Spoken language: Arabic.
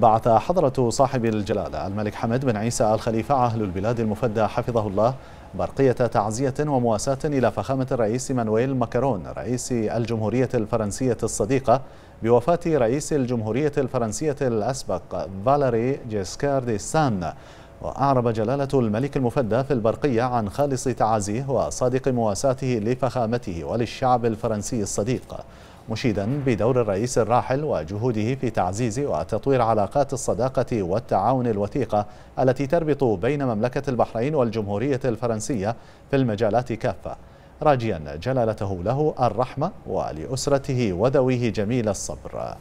بعث حضرة صاحب الجلالة الملك حمد بن عيسى آل خليفة أهل البلاد المفدى حفظه الله برقية تعزية ومواساة إلى فخامة الرئيس مانويل ماكرون رئيس الجمهورية الفرنسية الصديقة بوفاة رئيس الجمهورية الفرنسية الأسبق فالاري جيسكار دي سان وأعرب جلالة الملك المفدى في البرقية عن خالص تعازيه وصادق مواساته لفخامته وللشعب الفرنسي الصديق مشيدا بدور الرئيس الراحل وجهوده في تعزيز وتطوير علاقات الصداقة والتعاون الوثيقة التي تربط بين مملكة البحرين والجمهورية الفرنسية في المجالات كافة راجيا جلالته له الرحمة ولأسرته وذويه جميل الصبر